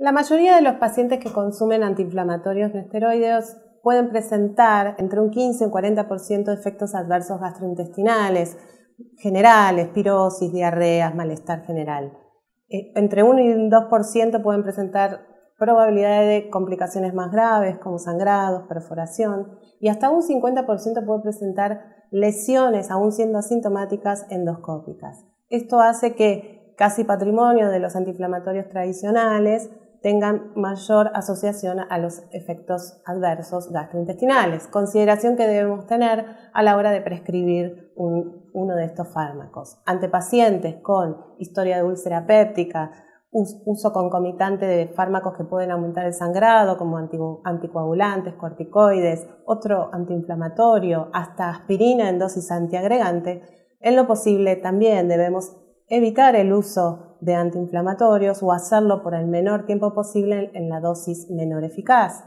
La mayoría de los pacientes que consumen antiinflamatorios no esteroideos pueden presentar entre un 15 y un 40% de efectos adversos gastrointestinales generales, pirosis, diarreas, malestar general. Eh, entre entre 1 y un 2% pueden presentar probabilidades de complicaciones más graves como sangrados, perforación y hasta un 50% puede presentar lesiones aún siendo asintomáticas endoscópicas. Esto hace que casi patrimonio de los antiinflamatorios tradicionales tengan mayor asociación a los efectos adversos gastrointestinales, consideración que debemos tener a la hora de prescribir uno de estos fármacos. Ante pacientes con historia de úlcera péptica, uso concomitante de fármacos que pueden aumentar el sangrado, como anticoagulantes, corticoides, otro antiinflamatorio, hasta aspirina en dosis antiagregante, en lo posible también debemos evitar el uso de antiinflamatorios o hacerlo por el menor tiempo posible en la dosis menor eficaz.